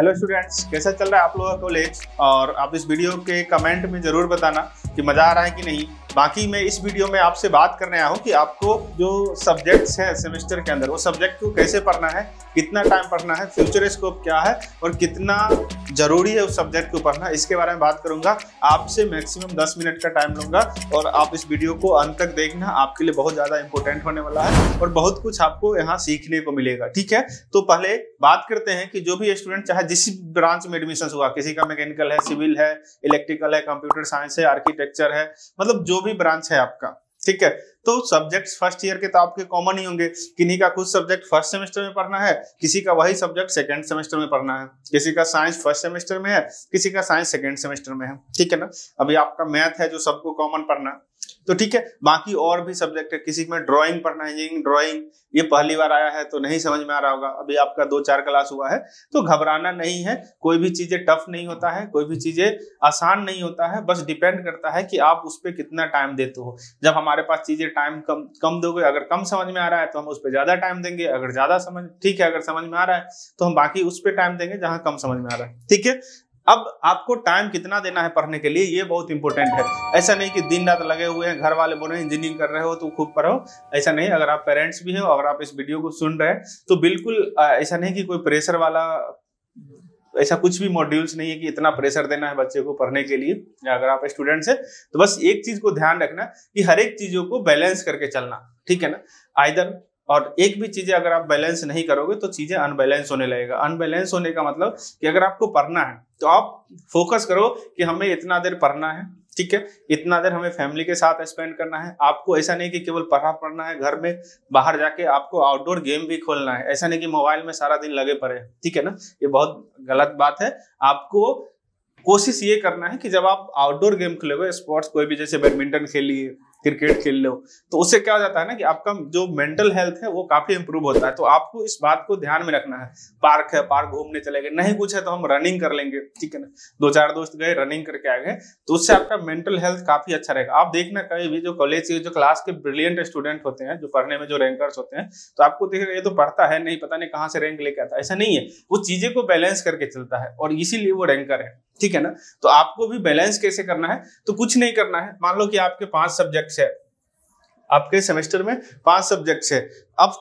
hello students कैसा चल रहा है आप लोगों का कॉलेज और आप इस वीडियो के कमेंट में ज़रूर बताना कि मज़ा आ रहा है कि नहीं बाकी मैं इस वीडियो में आपसे बात करने आया हूँ कि आपको जो सब्जेक्ट्स हैं सेमेस्टर के अंदर वो सब्जेक्ट को कैसे पढ़ना है कितना टाइम पढ़ना है फ्यूचर स्कोप क्या है और कितना जरूरी है उस सब्जेक्ट को पढ़ना इसके बारे में बात करूंगा आपसे मैक्सिमम 10 मिनट का टाइम लूंगा और आप इस वीडियो को अंत तक देखना आपके लिए बहुत ज़्यादा इंपॉर्टेंट होने वाला है और बहुत कुछ आपको यहाँ सीखने को मिलेगा ठीक है तो पहले बात करते हैं कि जो भी स्टूडेंट चाहे जिस ब्रांच में एडमिशन हुआ किसी का मैकेनिकल है सिविल है इलेक्ट्रिकल है कंप्यूटर साइंस है आर्किटेक्चर है मतलब जो भी भी ब्रांच है आपका ठीक है तो सब्जेक्ट फर्स्ट ईयर के तो आपके कॉमन ही होंगे किन्हीं का कुछ सब्जेक्ट फर्स्ट सेमेस्टर में पढ़ना है किसी का वही सब्जेक्ट सेकेंड सेमेस्टर में पढ़ना है किसी का साइंस फर्स्ट सेमेस्टर में है किसी का साइंस सेकेंड सेमेस्टर में है ठीक है ना अभी आपका मैथ है जो सबको कॉमन पढ़ना तो ठीक है बाकी और भी सब्जेक्ट है किसी में ड्राइंग पढ़ना है ड्राइंग ये पहली बार आया है तो नहीं समझ में आ रहा होगा अभी आपका दो चार क्लास हुआ है तो घबराना नहीं है कोई भी चीजें टफ नहीं होता है कोई भी चीजें आसान नहीं होता है बस डिपेंड करता है कि आप उस पर कितना टाइम देते हो जब हमारे पास चीजें लिए टाइम कम कम दोगे अगर कम समझ में आ रहा है तो हम उस पर ज़्यादा टाइम देंगे अगर ज़्यादा समझ ठीक है अगर समझ में आ रहा है तो हम बाकी उस पर टाइम देंगे जहां कम समझ में आ रहा है ठीक है अब आपको टाइम कितना देना है पढ़ने के लिए ये बहुत इंपॉर्टेंट है ऐसा नहीं कि दिन रात लगे हुए हैं घर वाले बोल रहे हैं इंजीनियरिंग कर रहे हो तो खूब पढ़ो ऐसा नहीं अगर आप पेरेंट्स भी हो अगर आप इस वीडियो को सुन रहे हैं तो बिल्कुल ऐसा नहीं कि कोई प्रेशर वाला ऐसा कुछ भी मॉड्यूल्स नहीं है कि इतना प्रेशर देना है बच्चे को पढ़ने के लिए अगर आप स्टूडेंट्स हैं तो बस एक चीज को ध्यान रखना कि हर एक चीजों को बैलेंस करके चलना ठीक है ना आइदर और एक भी चीजें अगर आप बैलेंस नहीं करोगे तो चीजें अनबैलेंस होने लगेगा अनबैलेंस होने का मतलब कि अगर आपको पढ़ना है तो आप फोकस करो कि हमें इतना देर पढ़ना है ठीक है इतना देर हमें फैमिली के साथ स्पेंड करना है आपको ऐसा नहीं कि केवल पढ़ा पढ़ना है घर में बाहर जाके आपको आउटडोर गेम भी खोलना है ऐसा नहीं कि मोबाइल में सारा दिन लगे पड़े ठीक है ना ये बहुत गलत बात है आपको कोशिश ये करना है कि जब आप आउटडोर गेम खेलोगे स्पोर्ट्स कोई भी जैसे बैडमिंटन खेलिए क्रिकेट खेल लो तो उससे क्या हो जाता है ना कि आपका जो मेंटल हेल्थ है वो काफी इंप्रूव होता है तो आपको इस बात को ध्यान में रखना है पार्क है पार्क घूमने चले गए नहीं कुछ है तो हम रनिंग कर लेंगे ठीक है ना दो चार दोस्त गए रनिंग करके आ गए तो उससे आपका मेंटल हेल्थ काफी अच्छा रहेगा आप देखना कभी भी जो कॉलेज के जो क्लास के ब्रिलियंट स्टूडेंट होते हैं जो पढ़ने में जो रैंकर्स होते हैं तो आपको देखेगा ये तो पढ़ता है नहीं पता नहीं कहाँ से रैंक लेके आता है ऐसा नहीं है वो चीजें को बैलेंस करके चलता है और इसीलिए वो रैंकर है ठीक है ना तो आपको भी बैलेंस कैसे करना है तो कुछ नहीं करना है मान लो कि आपके पांच सब्जेक्ट्स है आपके सेमेस्टर में पांच सब्जेक्ट्स है अब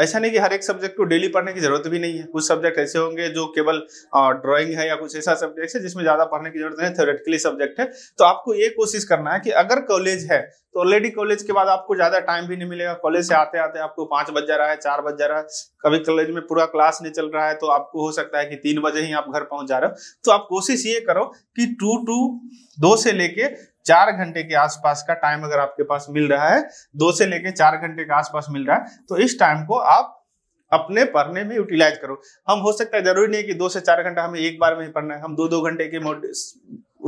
ऐसा नहीं कि हर एक सब्जेक्ट को डेली पढ़ने की जरूरत भी नहीं है कुछ सब्जेक्ट ऐसे होंगे जो केवल ड्राइंग है या कुछ ऐसा सब्जेक्ट है जिसमें ज्यादा पढ़ने की जरूरत नहीं थ्योरेटिकली सब्जेक्ट है तो आपको ये कोशिश करना है कि अगर कॉलेज है तो ऑलरेडी कॉलेज के बाद आपको ज्यादा टाइम भी नहीं मिलेगा कॉलेज से आते आते आपको पांच बज जा रहा है चार बज जा रहा है कभी कॉलेज में पूरा क्लास नहीं चल रहा है तो आपको हो सकता है कि तीन बजे ही आप घर पहुंच जा रहे हो तो आप कोशिश ये करो कि टू टू दो से लेके चार घंटे के आसपास का टाइम अगर आपके पास मिल रहा है दो से लेके चार घंटे के आसपास मिल रहा है तो इस टाइम को आप अपने पढ़ने में यूटिलाइज करो हम हो सकता है जरूरी नहीं कि दो से चार घंटा हमें एक बार में ही पढ़ना है हम दो दो घंटे के मोड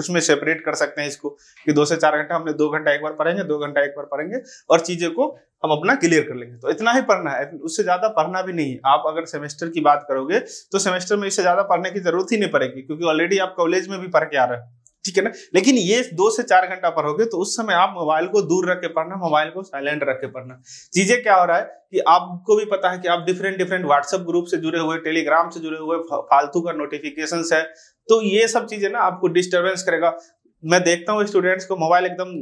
उसमें सेपरेट कर सकते हैं इसको कि दो से चार घंटा हमने दो घंटा एक बार पढ़ेंगे दो घंटा एक बार पढ़ेंगे और चीजें को हम अपना क्लियर कर लेंगे तो इतना ही पढ़ना है उससे ज़्यादा पढ़ना भी नहीं है आप अगर सेमेस्टर की बात करोगे तो सेमेस्टर में इससे ज़्यादा पढ़ने की जरूरत ही नहीं पड़ेगी क्योंकि ऑलरेडी आप कॉलेज में भी पढ़ के आ रहे हैं ठीक है ना लेकिन ये दो से चार घंटा पढ़ोगे तो उस समय आप मोबाइल को दूर रख के पढ़ना मोबाइल को साइलेंट रख के पढ़ना चीजें क्या हो रहा है कि आपको भी पता है कि आप डिफरेंट डिफरेंट व्हाट्सएप ग्रुप से जुड़े हुए टेलीग्राम से जुड़े हुए फालतू का नोटिफिकेशन है तो ये सब चीजें ना आपको डिस्टर्बेंस करेगा मैं देखता हूँ स्टूडेंट्स को मोबाइल एकदम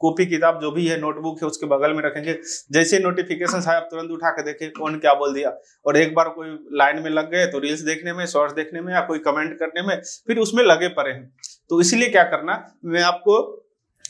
कॉपी किताब जो भी है नोटबुक है उसके बगल में रखेंगे जैसे नोटिफिकेशन आए आप तुरंत उठा के देखें कौन क्या बोल दिया और एक बार कोई लाइन में लग गए तो रील्स देखने में शॉर्ट्स देखने में या कोई कमेंट करने में फिर उसमें लगे पड़े हैं तो इसीलिए क्या करना मैं आपको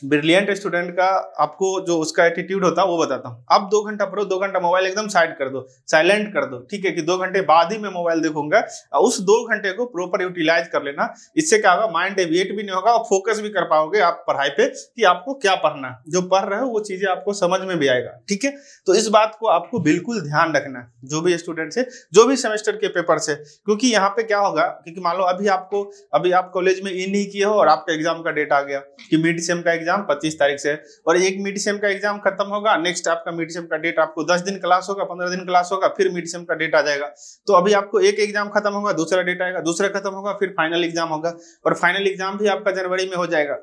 ब्रिलियंट स्टूडेंट का आपको जो उसका एटीट्यूड होता है वो बताता हूँ आप दो घंटा पढ़ो दो घंटा मोबाइल एकदम साइड कर दो साइलेंट कर दो ठीक है कि दो घंटे बाद ही मैं मोबाइल देखूंगा उस दो घंटे को प्रॉपर यूटिलाइज कर लेना इससे क्या होगा माइंड डेविएट भी नहीं होगा और फोकस भी कर पाओगे आप पढ़ाई पे कि आपको क्या पढ़ना जो पढ़ रहे हो वो चीजें आपको समझ में भी आएगा ठीक है तो इस बात को आपको बिल्कुल ध्यान रखना है जो भी स्टूडेंट से जो भी सेमेस्टर के पेपर से क्योंकि यहाँ पे क्या होगा क्योंकि मान लो अभी आपको अभी आप कॉलेज में इन नहीं किए हो और आपका एग्जाम का डेट आ गया कि मिड सेम का एग्जाम एग्जाम 25 तारीख से और एक मिड सेम का एग्जाम खत्म होगा नेक्स्ट आपका मिड सेम का डेट आपको 10 दिन क्लास होगा 15 दिन क्लास होगा फिर मिड सेम का डेट आ जाएगा तो अभी आपको एक एग्जाम खत्म होगा दूसरा डेट आएगा दूसरा खत्म होगा फिर फाइनल एग्जाम होगा और फाइनल एग्जाम भी आपका जनवरी में हो जाएगा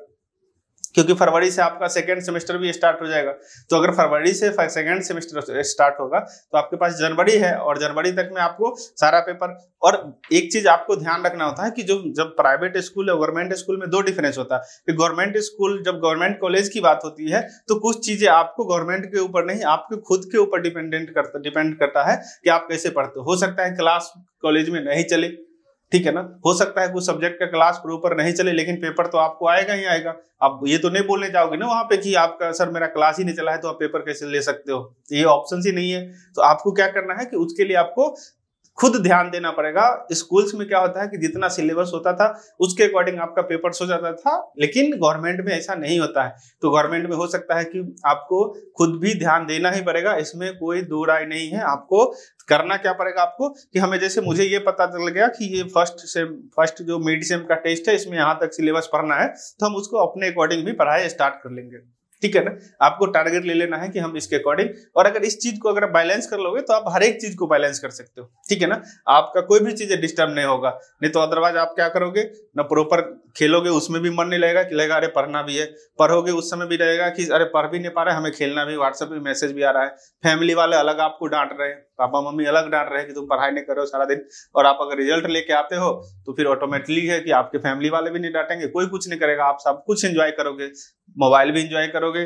क्योंकि फरवरी से आपका सेकेंड सेमेस्टर भी स्टार्ट हो जाएगा तो अगर फरवरी से सेकेंड सेमेस्टर स्टार्ट होगा तो आपके पास जनवरी है और जनवरी तक में आपको सारा पेपर और एक चीज आपको ध्यान रखना होता है कि जो जब प्राइवेट स्कूल और गवर्नमेंट स्कूल में दो डिफरेंस होता है गवर्नमेंट स्कूल जब गवर्नमेंट कॉलेज की बात होती है तो कुछ चीजें आपको गवर्नमेंट के ऊपर नहीं आपके खुद के ऊपर डिपेंडेंट करता डिपेंड करता है कि आप कैसे पढ़ते हो सकता है क्लास कॉलेज में नहीं चले ठीक है ना हो सकता है कुछ सब्जेक्ट का क्लास प्रॉपर नहीं चले लेकिन पेपर तो आपको आएगा ही आएगा आप ये तो नहीं बोलने जाओगे ना वहां पे कि आपका सर मेरा क्लास ही नहीं चला है तो आप पेपर कैसे ले सकते हो ये ऑप्शन ही नहीं है तो आपको क्या करना है कि उसके लिए आपको खुद ध्यान देना पड़ेगा स्कूल्स में क्या होता है कि जितना सिलेबस होता था उसके अकॉर्डिंग आपका पेपर्स हो जाता था लेकिन गवर्नमेंट में ऐसा नहीं होता है तो गवर्नमेंट में हो सकता है कि आपको खुद भी ध्यान देना ही पड़ेगा इसमें कोई दो राय नहीं है आपको करना क्या पड़ेगा आपको कि हमें जैसे मुझे ये पता चल गया कि ये फर्स्ट सेम फर्स्ट जो मिड सेम का टेस्ट है इसमें यहाँ तक सिलेबस पढ़ना है तो हम उसको अपने अकॉर्डिंग भी पढ़ाई स्टार्ट कर लेंगे ठीक है ना आपको टारगेट ले लेना है कि हम इसके अकॉर्डिंग और अगर इस चीज को अगर बैलेंस कर लोगे तो आप हर एक चीज को बैलेंस कर सकते हो ठीक है ना आपका कोई भी चीज डिस्टर्ब नहीं होगा नहीं तो अदरवाइज आप क्या करोगे ना प्रॉपर खेलोगे उसमें भी मन नहीं लगेगा कि लगेगा अरे पढ़ना भी है पढ़ोगे उस समय भी रहेगा कि अरे पढ़ भी नहीं पा रहे हमें खेलना भी व्हाट्सएप में मैसेज भी आ रहा है फैमिली वाले अलग आपको डांट रहे हैं पापा मम्मी अलग डांट रहे हैं कि तुम पढ़ाई नहीं करो सारा दिन और आप अगर रिजल्ट लेके आते हो तो फिर ऑटोमेटिकली है कि आपके फैमिली वाले भी नहीं डांटेंगे कोई कुछ नहीं करेगा आप सब कुछ एंजॉय करोगे मोबाइल भी इंजॉय करोगे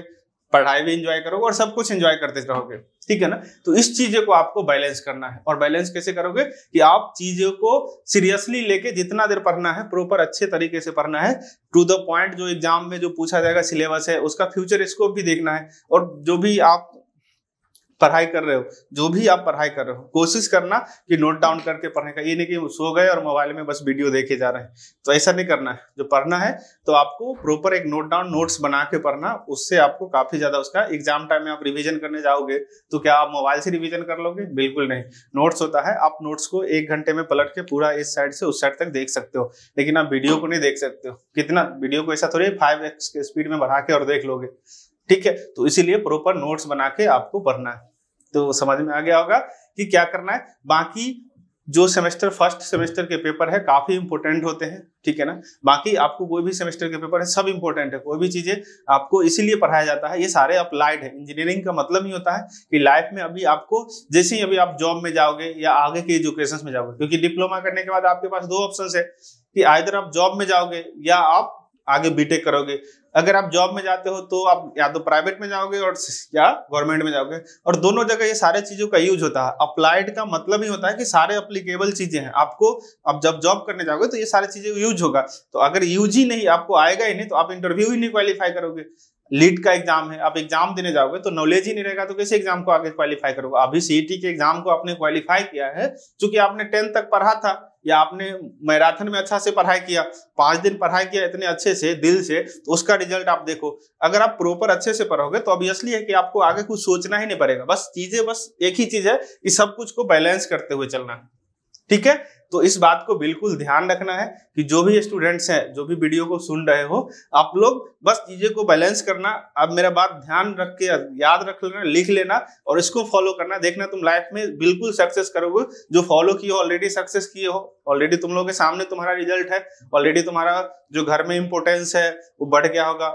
पढ़ाई भी इंजॉय करोगे और सब कुछ इंजॉय करते रहोगे ठीक है ना तो इस चीजें को आपको बैलेंस करना है और बैलेंस कैसे करोगे कि आप चीज़ों को सीरियसली लेके जितना देर पढ़ना है प्रॉपर अच्छे तरीके से पढ़ना है टू द पॉइंट जो एग्जाम में जो पूछा जाएगा सिलेबस है उसका फ्यूचर स्कोप भी देखना है और जो भी आप पढ़ाई कर रहे हो जो भी आप पढ़ाई कर रहे हो कोशिश करना कि नोट डाउन करके पढ़ने का ये नहीं कि सो गए और मोबाइल में बस वीडियो देखे जा रहे हैं तो ऐसा नहीं करना है जो पढ़ना है तो आपको प्रॉपर एक नोट डाउन नोट्स बना के पढ़ना उससे आपको काफी ज्यादा उसका एग्जाम टाइम में आप रिविजन करने जाओगे तो क्या आप मोबाइल से रिविजन कर लोगे बिल्कुल नहीं नोट्स होता है आप नोट्स को एक घंटे में पलट के पूरा इस साइड से उस साइड तक देख सकते हो लेकिन आप वीडियो को नहीं देख सकते हो कितना वीडियो को ऐसा थोड़ी फाइव एक्स के स्पीड में बढ़ा के और देख लोगे ठीक है तो इसीलिए प्रॉपर नोट्स बना के आपको पढ़ना है तो समझ में आ गया होगा कि क्या करना है बाकी जो सेमेस्टर फर्स्ट सेमेस्टर के पेपर है काफ़ी इंपॉर्टेंट होते हैं ठीक है ना बाकी आपको कोई भी सेमेस्टर के पेपर है सब इंपॉर्टेंट है कोई भी चीज़ें आपको इसीलिए पढ़ाया जाता है ये सारे अप्लाइड है इंजीनियरिंग का मतलब ही होता है कि लाइफ में अभी आपको जैसे ही अभी आप जॉब में जाओगे या आगे के एजुकेशन में जाओगे क्योंकि डिप्लोमा करने के बाद आपके पास दो ऑप्शन है कि आइर आप जॉब में जाओगे या आप आगे बीटेक करोगे अगर आप जॉब में जाते हो तो आप या तो प्राइवेट में जाओगे और या गवर्नमेंट में जाओगे और दोनों जगह ये सारे चीज़ों का यूज होता है अप्लाइड का मतलब ही होता है कि सारे अप्लीकेबल चीज़ें हैं आपको आप जब जॉब करने जाओगे तो ये सारी चीज़ें यूज होगा तो अगर यूज ही नहीं आपको आएगा ही नहीं तो आप इंटरव्यू ही नहीं क्वालिफाई करोगे लीड का एग्जाम है आप एग्जाम देने जाओगे तो नॉलेज ही नहीं रहेगा तो कैसे एग्जाम को आगे क्वालिफाई करोगे अभी सीई e के एग्जाम को आपने क्वालिफाई किया है चूंकि आपने टेंथ तक पढ़ा था या आपने मैराथन में अच्छा से पढ़ाई किया पांच दिन पढ़ाई किया इतने अच्छे से दिल से तो उसका रिजल्ट आप देखो अगर आप प्रॉपर अच्छे से पढ़ोगे तो ऑब्वियसली है कि आपको आगे कुछ सोचना ही नहीं पड़ेगा बस चीज़ें बस एक ही चीज़ है कि सब कुछ को बैलेंस करते हुए चलना है ठीक है तो इस बात को बिल्कुल ध्यान रखना है कि जो भी स्टूडेंट्स हैं जो भी वीडियो को सुन रहे हो आप लोग बस चीज़ें को बैलेंस करना अब मेरा बात ध्यान रख के याद रख लेना लिख लेना और इसको फॉलो करना देखना तुम लाइफ में बिल्कुल सक्सेस करोगे जो फॉलो किए हो ऑलरेडी सक्सेस किए हो ऑलरेडी तुम लोगों के सामने तुम्हारा रिजल्ट है ऑलरेडी तुम्हारा जो घर में इंपोर्टेंस है वो बढ़ गया होगा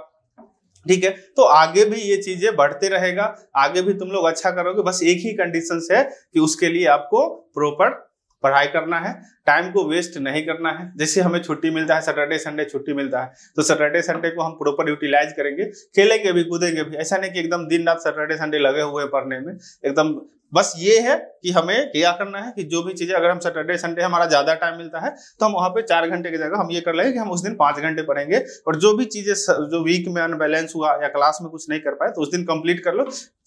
ठीक है तो आगे भी ये चीजें बढ़ते रहेगा आगे भी तुम लोग अच्छा करोगे बस एक ही कंडीशन है कि उसके लिए आपको प्रॉपर पढ़ाई करना है टाइम को वेस्ट नहीं करना है जैसे हमें छुट्टी मिलता है सैटरडे संडे छुट्टी मिलता है तो सैटरडे संडे को हम प्रॉपर यूटिलाइज करेंगे खेलेंगे भी कूदेंगे भी ऐसा नहीं कि एकदम दिन रात सैटरडे संडे लगे हुए पढ़ने में एकदम बस ये है कि हमें क्या करना है कि जो भी चीज़ें अगर हम सैटरडे संडे हमारा ज़्यादा टाइम मिलता है तो हम वहाँ पे चार घंटे की जगह हम ये कर लेंगे कि हम उस दिन पाँच घंटे पढ़ेंगे और जो भी चीज़ें जो वीक में अनबैलेंस हुआ या क्लास में कुछ नहीं कर पाए तो उस दिन कंप्लीट कर लो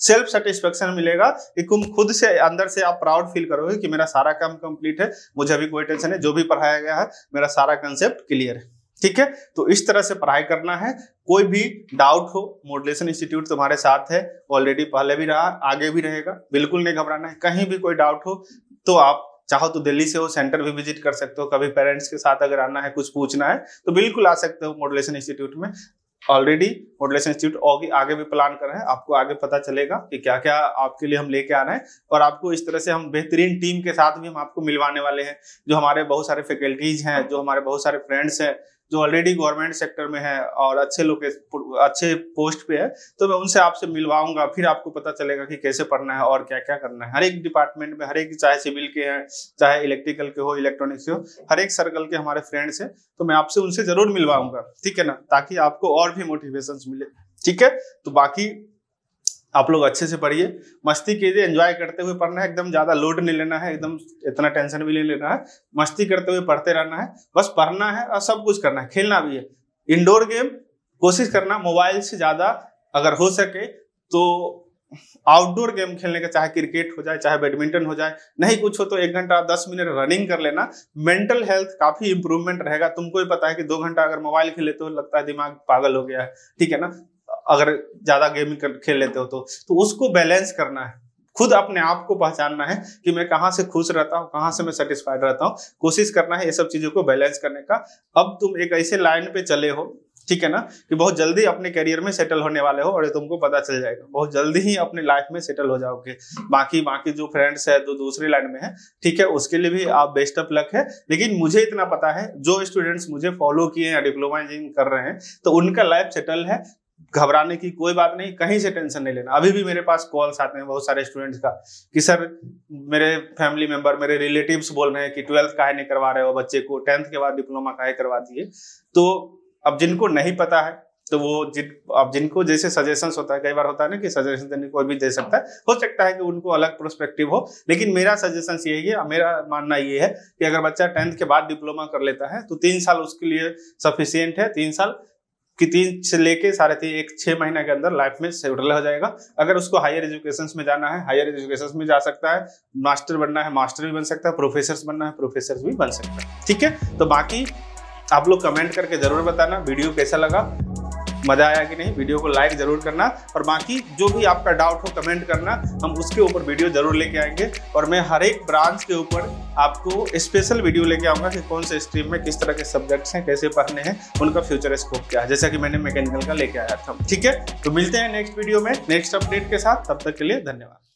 सेल्फ सेटिस्फेक्शन मिलेगा कि तुम खुद से अंदर से आप प्राउड फील करोगे कि मेरा सारा काम कंप्लीट है मुझे अभी कोई टेंशन है जो भी पढ़ाया गया है मेरा सारा कंसेप्ट क्लियर है ठीक है तो इस तरह से पढ़ाई करना है कोई भी डाउट हो मॉडलेशन इंस्टीट्यूट तुम्हारे साथ है ऑलरेडी पहले भी रहा आगे भी रहेगा बिल्कुल नहीं घबराना है कहीं भी कोई डाउट हो तो आप चाहो तो दिल्ली से हो सेंटर भी विजिट कर सकते हो कभी पेरेंट्स के साथ अगर आना है कुछ पूछना है तो बिल्कुल आ सकते हो मॉडलेशन इंस्टीट्यूट में ऑलरेडी मॉडलेशन इंस्टीट्यूट आगे भी प्लान कर रहे हैं आपको आगे पता चलेगा कि क्या क्या आपके लिए हम लेके आ रहे हैं और आपको इस तरह से हम बेहतरीन टीम के साथ भी हम आपको मिलवाने वाले हैं जो हमारे बहुत सारे फैकल्टीज हैं जो हमारे बहुत सारे फ्रेंड्स हैं जो ऑलरेडी गवर्नमेंट सेक्टर में है और अच्छे लोग अच्छे पोस्ट पे है तो मैं उनसे आपसे मिलवाऊंगा फिर आपको पता चलेगा कि कैसे पढ़ना है और क्या क्या करना है हर एक डिपार्टमेंट में हर एक चाहे सिविल के हैं चाहे इलेक्ट्रिकल के हो इलेक्ट्रॉनिक्स के हो हर एक सर्कल के हमारे फ्रेंड्स हैं तो मैं आपसे उनसे जरूर मिलवाऊंगा ठीक है ना ताकि आपको और भी मोटिवेशन मिले ठीक है तो बाकी आप लोग अच्छे से पढ़िए मस्ती कीजिए एंजॉय करते हुए पढ़ना है एकदम ज़्यादा लोड नहीं लेना है एकदम इतना टेंशन भी नहीं लेना है मस्ती करते हुए पढ़ते रहना है बस पढ़ना है और सब कुछ करना है खेलना भी है इंडोर गेम कोशिश करना मोबाइल से ज़्यादा अगर हो सके तो आउटडोर गेम खेलने का चाहे क्रिकेट हो जाए चाहे बैडमिंटन हो जाए नहीं कुछ हो तो एक घंटा दस मिनट रनिंग कर लेना मेंटल हेल्थ काफी इंप्रूवमेंट रहेगा तुमको ही पता है कि दो घंटा अगर मोबाइल खेले तो लगता है दिमाग पागल हो गया है ठीक है ना अगर ज़्यादा गेमिंग खेल लेते हो तो, तो उसको बैलेंस करना है खुद अपने आप को पहचानना है कि मैं कहाँ से खुश रहता हूँ कहाँ से मैं सेटिस्फाइड रहता हूँ कोशिश करना है ये सब चीज़ों को बैलेंस करने का अब तुम एक ऐसे लाइन पे चले हो ठीक है ना कि बहुत जल्दी अपने करियर में सेटल होने वाले हो और ये तुमको पता चल जाएगा बहुत जल्दी ही अपने लाइफ में सेटल हो जाओगे बाकी बाकी जो फ्रेंड्स है जो दूसरे लाइन में है ठीक है उसके लिए भी आप बेस्ट ऑफ लक है लेकिन मुझे इतना पता है जो स्टूडेंट्स मुझे फॉलो किए हैं डिप्लोमा इंजीनियरिंग कर रहे हैं तो उनका लाइफ सेटल है घबराने की कोई बात नहीं कहीं से टेंशन नहीं लेना अभी भी मेरे पास कॉल्स आते हैं बहुत सारे स्टूडेंट्स का कि सर मेरे फैमिली मेंबर मेरे रिलेटिव्स बोल रहे हैं कि ट्वेल्थ का है नहीं करवा रहे हो बच्चे को टेंथ के बाद डिप्लोमा का है करवा दिए तो अब जिनको नहीं पता है तो वो जिन अब जिनको जैसे सजेशन होता है कई बार होता है ना कि सजेशन देने कोई भी दे सकता है हो सकता है कि उनको अलग प्रोस्पेक्टिव हो लेकिन मेरा सजेशन यही है मेरा मानना ये है कि अगर बच्चा टेंथ के बाद डिप्लोमा कर लेता है तो तीन साल उसके लिए सफिशियंट है तीन साल कि तीन से लेके सारे तीन एक छः महीने के अंदर लाइफ में सेटल हो जाएगा अगर उसको हायर एजुकेशन में जाना है हायर एजुकेशन में जा सकता है मास्टर बनना है मास्टर भी बन सकता है प्रोफेसर बनना है प्रोफेसर भी बन सकता है ठीक है तो बाकी आप लोग कमेंट करके ज़रूर बताना वीडियो कैसा लगा मज़ा आया कि नहीं वीडियो को लाइक ज़रूर करना और बाकी जो भी आपका डाउट हो कमेंट करना हम उसके ऊपर वीडियो ज़रूर लेके आएंगे और मैं हर एक ब्रांच के ऊपर आपको स्पेशल वीडियो लेके आऊँगा कि कौन से स्ट्रीम में किस तरह के सब्जेक्ट्स हैं कैसे पढ़ने हैं उनका फ्यूचर स्कोप क्या है जैसा कि मैंने मैकेनिकल का लेके आया था ठीक है तो मिलते हैं नेक्स्ट वीडियो में नेक्स्ट अपडेट के साथ तब तक के लिए धन्यवाद